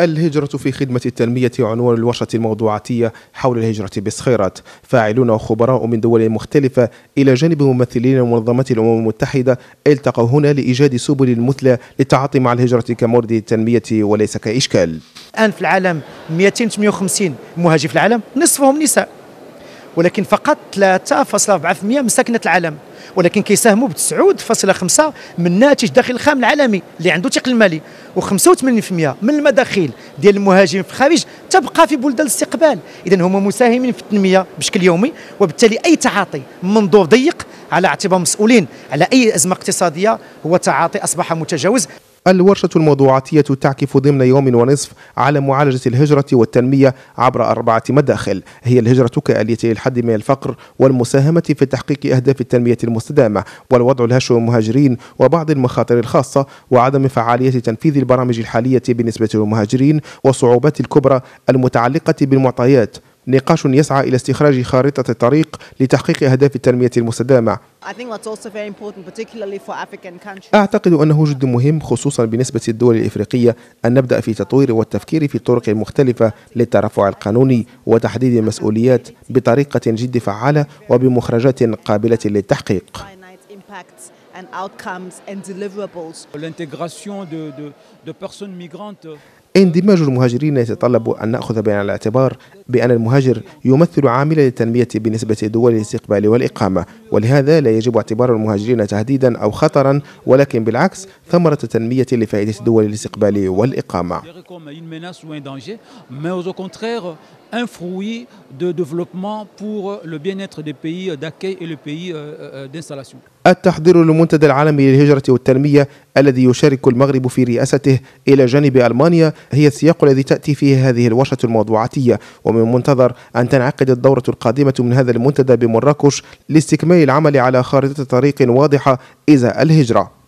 الهجرة في خدمة التنمية عنوان الورشة الموضوعاتية حول الهجرة بسخيرات فاعلون وخبراء من دول مختلفة إلى جانب ممثلين منظمة الأمم المتحدة التقوا هنا لإيجاد سبل مثلى للتعاطي مع الهجرة كمورد التنمية وليس كإشكال الآن في العالم 258 مهاجر في العالم نصفهم نساء ولكن فقط 3.4% من سكنة العالم ولكن كيساهموا ب 9.5 من الناتج الداخلي الخام العالمي اللي عنده ثقل مالي و85% من المداخيل ديال المهاجرين في الخارج تبقى في بلدان الاستقبال اذا هما مساهمين في التنميه بشكل يومي وبالتالي اي تعاطي منظور ضيق على اعتبار مسؤولين على اي ازمه اقتصاديه هو تعاطي اصبح متجاوز الورشة الموضوعاتية تعكف ضمن يوم ونصف على معالجة الهجرة والتنمية عبر أربعة مداخل هي الهجرة كآلية للحد من الفقر والمساهمة في تحقيق أهداف التنمية المستدامة والوضع الهش للمهاجرين وبعض المخاطر الخاصة وعدم فعالية تنفيذ البرامج الحالية بالنسبة للمهاجرين والصعوبات الكبرى المتعلقة بالمعطيات نقاش يسعى إلى استخراج خارطة الطريق لتحقيق أهداف التنمية المستدامة أعتقد أنه جد مهم خصوصا بالنسبة للدول الإفريقية أن نبدأ في تطوير والتفكير في الطرق المختلفة للترفع القانوني وتحديد المسؤوليات بطريقة جد فعالة وبمخرجات قابلة للتحقيق and outcomes and deliverables. اندماج المهاجرين يتطلب أن نأخذ بعين الاعتبار بأن المهاجر يمثل عاملا للتنمية بالنسبة لدول الاستقبال والإقامة ولهذا لا يجب اعتبار المهاجرين تهديدا أو خطرا ولكن بالعكس ثمرة تنمية لفائدة دول الاستقبال والإقامة un fruit de développement pour le bien-être des pays d'accueil et le pays euh, euh, d'installation. التحضير للمنتدى العالمي للهجرة والتنمية الذي يشارك المغرب في رئاسته إلى جانب ألمانيا هي السياق الذي تأتي فيه هذه الورشة الموضوعاتية ومن المنتظر أن تنعقد الدورة القادمة من هذا المنتدى بمراكش لاستكمال العمل على خارطة طريق واضحة إذا الهجرة